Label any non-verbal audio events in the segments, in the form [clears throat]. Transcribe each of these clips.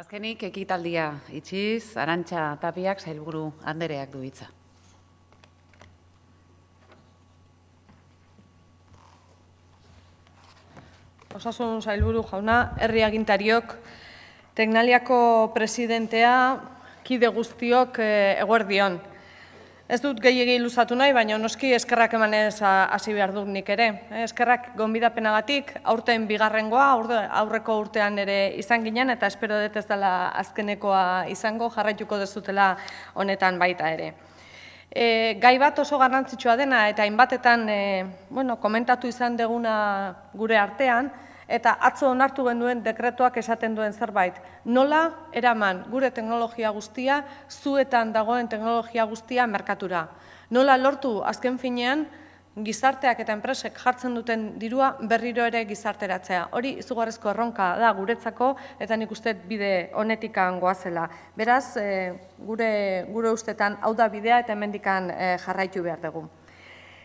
Azkenik ekitaldia itxiz, Arantxa Tapiak sailburu andereak du hitza. Osasun sailburu jauna, herri agintariok, teknaliako presidentea, kide guztiok eh, eguerdion. Ez dut gehiagin luzatu nahi, baina noski eskerrak emanez hasi behar dut nik ere. Eh, eskerrak gonbidapenagatik aurten bigarrengoa, aurreko urtean ere izan ginen, eta espero dut ez dela azkenekoa izango, jarraituko dezutela honetan baita ere. E, gai bat oso garrantzitsua dena eta inbatetan e, bueno, komentatu izan deguna gure artean, eta atzo onartu genuen dekretuak esaten duen zerbait. Nola eraman gure teknologia guztia, zuetan dagoen teknologia guztia merkatura. Nola lortu azken finean, gizarteak eta enpresek jartzen duten dirua berriro ere gizarteratzea. Hori izugarrezko erronka da guretzako eta nik uste bide honetikan goazela. Beraz, eh, gure ustetan hau da bidea eta mendikan eh, jarraitu behar dugu.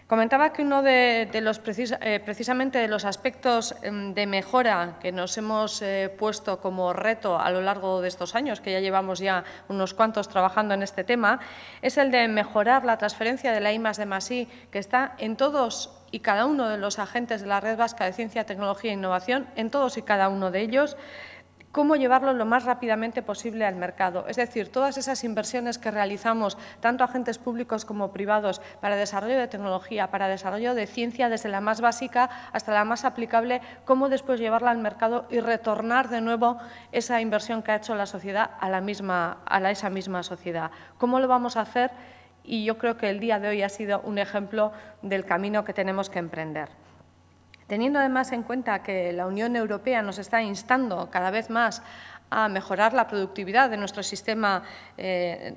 Comentaba que uno de, los eh, precisamente de los aspectos em, de mejora que nos hemos eh, puesto como reto a lo largo de estos años, que ya llevamos ya unos cuantos trabajando en este tema, es el de mejorar la transferencia de la I de que está en todos y cada uno de los agentes de la Red Vasca de Ciencia, Tecnología e Innovación, en todos y cada uno de ellos, cómo llevarlo lo más rápidamente posible al mercado. Es decir, todas esas inversiones que realizamos, tanto agentes públicos como privados, para desarrollo de tecnología, para desarrollo de ciencia, desde la más básica hasta la más aplicable, cómo después llevarla al mercado y retornar de nuevo esa inversión que ha hecho la sociedad a, la misma, a esa misma sociedad. ¿Cómo lo vamos a hacer? Y yo creo que el día de hoy ha sido un ejemplo del camino que tenemos que emprender. Teniendo además en cuenta que la Unión Europea nos está instando cada vez más a mejorar la productividad de nuestro sistema, eh,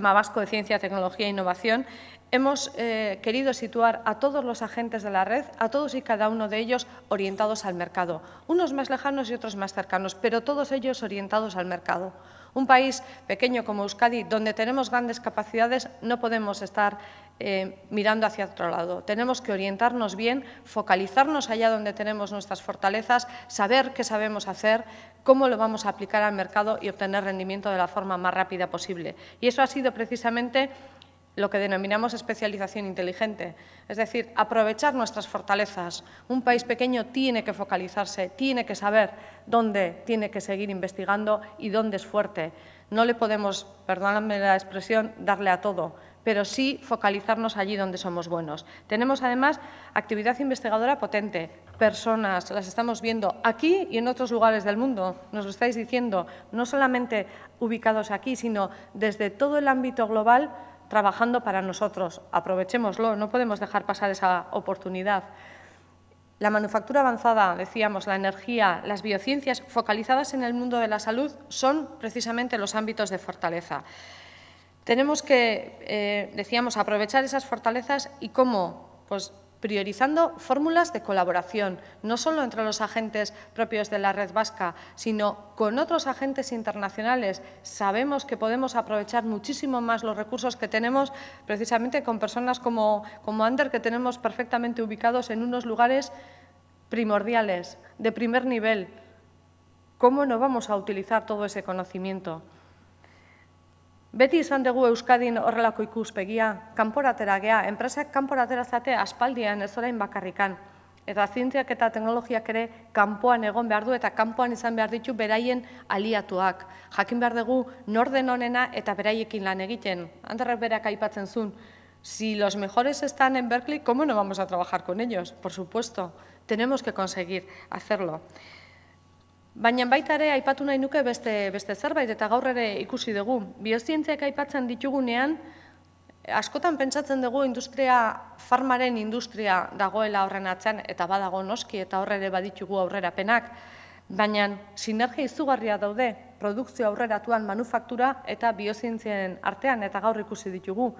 vasco de ciencia, tecnología e innovación, hemos eh, querido situar a todos los agentes de la red, a todos y cada uno de ellos orientados al mercado, unos más lejanos y otros más cercanos, pero todos ellos orientados al mercado. Un país pequeño como Euskadi, donde tenemos grandes capacidades, no podemos estar eh, mirando hacia otro lado. Tenemos que orientarnos bien, focalizarnos allá donde tenemos nuestras fortalezas, saber qué sabemos hacer, cómo lo vamos a aplicar al mercado y obtener rendimiento de la forma más rápida posible. Y eso ha sido precisamente lo que denominamos especialización inteligente, es decir, aprovechar nuestras fortalezas. Un país pequeño tiene que focalizarse, tiene que saber dónde tiene que seguir investigando y dónde es fuerte. No le podemos, perdóname la expresión, darle a todo, pero sí focalizarnos allí donde somos buenos. Tenemos además actividad investigadora potente, personas, las estamos viendo aquí y en otros lugares del mundo, nos lo estáis diciendo, no solamente ubicados aquí, sino desde todo el ámbito global trabajando para nosotros. Aprovechémoslo, no podemos dejar pasar esa oportunidad. La manufactura avanzada, decíamos, la energía, las biociencias focalizadas en el mundo de la salud son precisamente los ámbitos de fortaleza. Tenemos que, eh, decíamos, aprovechar esas fortalezas y cómo, pues priorizando fórmulas de colaboración, no solo entre los agentes propios de la red vasca, sino con otros agentes internacionales. Sabemos que podemos aprovechar muchísimo más los recursos que tenemos precisamente con personas como, Ander, que tenemos perfectamente ubicados en unos lugares primordiales, de primer nivel. ¿Cómo no vamos a utilizar todo ese conocimiento? Beti izan dugu Euskadin horrelako ikuspegia, kanporatera gea, enpresak kanporatera zate aspaldian ez orain bakarrikan. Eta zientziak eta teknologiak ere kanpoan egon behar du eta kanpoan izan behar ditu beraien aliatuak. Jakin behar dugu norden honena eta beraiekin lan egiten. Anderrek berak aipatzen zuen, si los mejores están en Berkeley, ¿cómo no vamos a trabajar con ellos? Por supuesto, tenemos que conseguir hacerlo. Baina baita ere aipatu nahi nuke beste, beste zerbait eta gaur ere ikusi dugu. Biozientziak aipatzen ditugunean, askotan pentsatzen dugu industria, farmaren industria dagoela horren atzen, eta badago noski eta horre ere baditugu aurrera penak. Baina sinergia izugarria daude, produkzio aurreratuan manufaktura eta biozientzien artean eta gaur ikusi ditugu.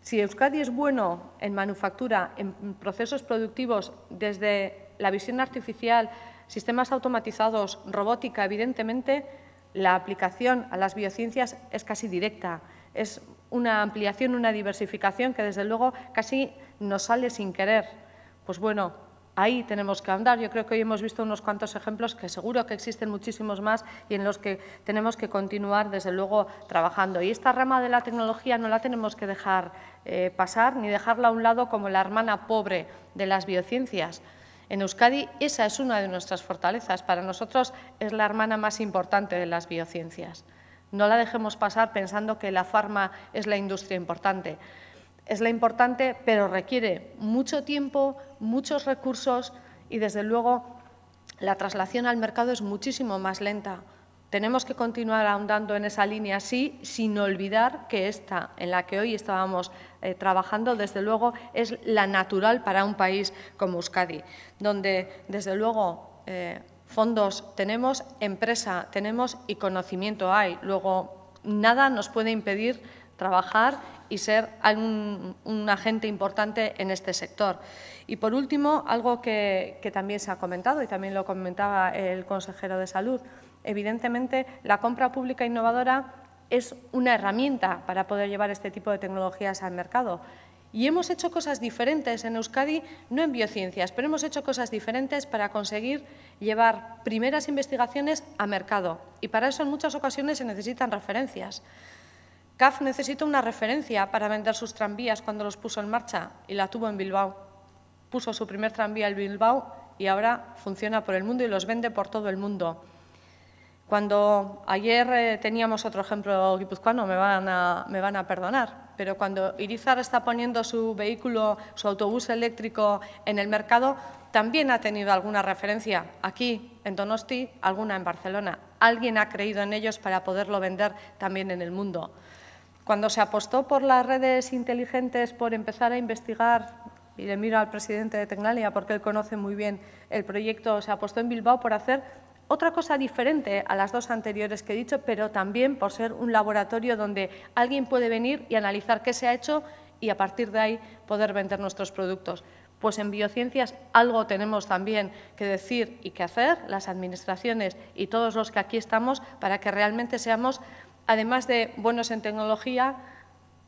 Si Euskadi es bueno en manufaktura, en procesos productivos, desde la visión artificial, sistemas automatizados, robótica, evidentemente la aplicación a las biociencias es casi directa, es una ampliación, una diversificación que desde luego casi nos sale sin querer. Pues bueno, ahí tenemos que andar. Yo creo que hoy hemos visto unos cuantos ejemplos que seguro que existen muchísimos más y en los que tenemos que continuar, desde luego, trabajando. Y esta rama de la tecnología no la tenemos que dejar eh, pasar ni dejarla a un lado como la hermana pobre de las biociencias. En Euskadi esa es una de nuestras fortalezas, para nosotros es la hermana más importante de las biociencias. No la dejemos pasar pensando que la farma es la industria importante. Es la importante, pero requiere mucho tiempo, muchos recursos y, desde luego, la traslación al mercado es muchísimo más lenta. Tenemos que continuar ahondando en esa línea sí, sin olvidar que esta en la que hoy estábamos eh, trabajando, desde luego, es la natural para un país como Euskadi, donde, desde luego, eh, fondos tenemos, empresa tenemos y conocimiento hay. Luego, nada nos puede impedir trabajar y ser un, agente importante en este sector. Y por último, algo que, también se ha comentado y también lo comentaba el consejero de Salud, Evidentemente, la compra pública innovadora es una herramienta para poder llevar este tipo de tecnologías al mercado. Y hemos hecho cosas diferentes en Euskadi, no en biociencias, pero hemos hecho cosas diferentes para conseguir llevar primeras investigaciones a mercado. Y para eso en muchas ocasiones se necesitan referencias. CAF necesita una referencia para vender sus tranvías cuando los puso en marcha y la tuvo en Bilbao. Puso su primer tranvía en Bilbao y ahora funciona por el mundo y los vende por todo el mundo. Cuando ayer eh, teníamos otro ejemplo guipuzcoano, me van, a, me van a perdonar, pero cuando Irizar está poniendo su vehículo, su autobús eléctrico en el mercado, también ha tenido alguna referencia aquí en Donosti, alguna en Barcelona. Alguien ha creído en ellos para poderlo vender también en el mundo. Cuando se apostó por las redes inteligentes, por empezar a investigar, y le miro al presidente de Tecnalia porque él conoce muy bien el proyecto, se apostó en Bilbao por hacer otra cosa diferente a las dos anteriores que he dicho, pero también por ser un laboratorio donde alguien puede venir y analizar qué se ha hecho y a partir de ahí poder vender nuestros productos. Pues en biociencias algo tenemos también que decir y que hacer, las administraciones y todos los que aquí estamos, para que realmente seamos, además de buenos en tecnología,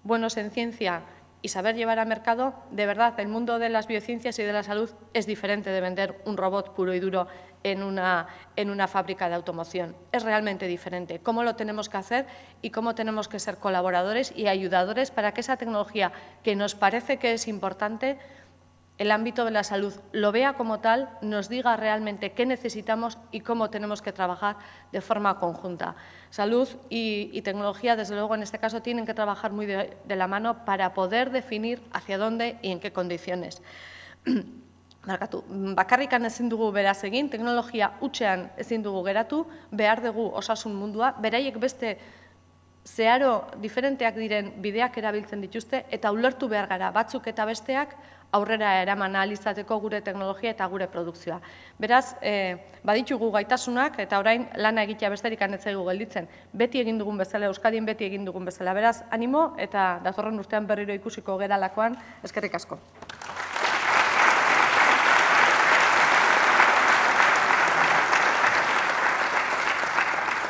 buenos en ciencia y saber llevar a mercado, de verdad, el mundo de las biociencias y de la salud es diferente de vender un robot puro y duro en una, en una fábrica de automoción. Es realmente diferente. ¿Cómo lo tenemos que hacer y cómo tenemos que ser colaboradores y ayudadores para que esa tecnología que nos parece que es importante, el ámbito de la salud lo vea como tal, nos diga realmente qué necesitamos y cómo tenemos que trabajar de forma conjunta. Salud y, tecnología, desde luego, en este caso, tienen que trabajar muy de la mano para poder definir hacia dónde y en qué condiciones. [clears throat] Markatu, mm, bakarrikan ezin dugu beraz egin, teknologia utxean ezin dugu geratu, behar dugu osasun mundua, beraiek beste zeharo diferenteak diren bideak erabiltzen dituzte, eta ulertu behar gara batzuk eta besteak aurrera eraman izateko gure teknologia eta gure produkzioa. Beraz, e, baditugu gaitasunak eta orain lana egitea besterik zaigu gelditzen. Beti egin dugun bezala, Euskadin beti egin dugun bezala. Beraz, animo eta datorren urtean berriro ikusiko geralakoan, eskerrik asko.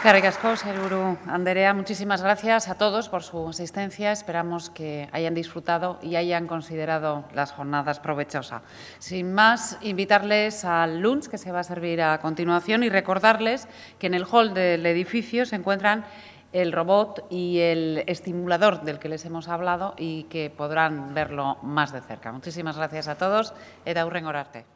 Cargasco, Seruru Anderea. Muchísimas gracias a todos por su asistencia. Esperamos que hayan disfrutado y hayan considerado las jornadas provechosas. Sin más, invitarles al lunch que se va a servir a continuación y recordarles que en el hall del edificio se encuentran el robot y el estimulador del que les hemos hablado y que podrán verlo más de cerca. Muchísimas gracias a todos. era Orarte. orarte.